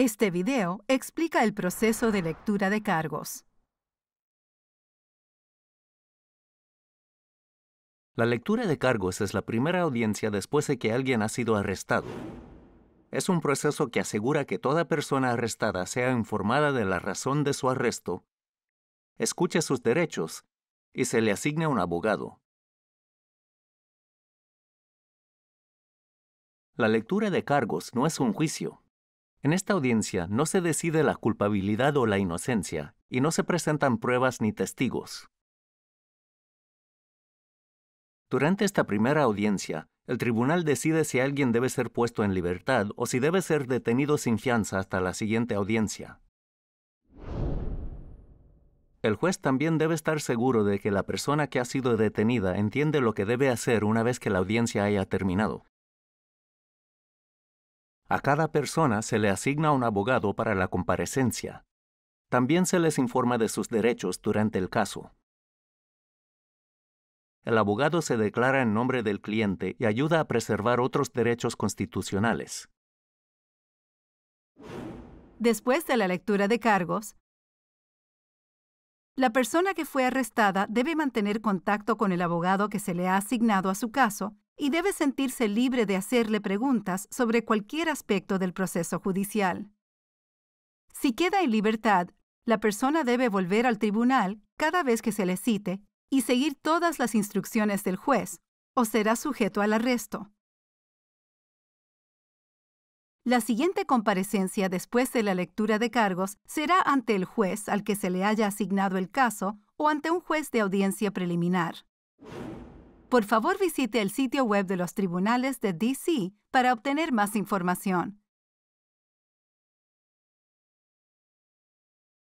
Este video explica el proceso de lectura de cargos. La lectura de cargos es la primera audiencia después de que alguien ha sido arrestado. Es un proceso que asegura que toda persona arrestada sea informada de la razón de su arresto, escuche sus derechos y se le asigne un abogado. La lectura de cargos no es un juicio, en esta audiencia no se decide la culpabilidad o la inocencia, y no se presentan pruebas ni testigos. Durante esta primera audiencia, el tribunal decide si alguien debe ser puesto en libertad o si debe ser detenido sin fianza hasta la siguiente audiencia. El juez también debe estar seguro de que la persona que ha sido detenida entiende lo que debe hacer una vez que la audiencia haya terminado, a cada persona se le asigna un abogado para la comparecencia. También se les informa de sus derechos durante el caso. El abogado se declara en nombre del cliente y ayuda a preservar otros derechos constitucionales. Después de la lectura de cargos, la persona que fue arrestada debe mantener contacto con el abogado que se le ha asignado a su caso y debe sentirse libre de hacerle preguntas sobre cualquier aspecto del proceso judicial. Si queda en libertad, la persona debe volver al tribunal cada vez que se le cite y seguir todas las instrucciones del juez, o será sujeto al arresto. La siguiente comparecencia después de la lectura de cargos será ante el juez al que se le haya asignado el caso o ante un juez de audiencia preliminar. Por favor visite el sitio web de los tribunales de DC para obtener más información.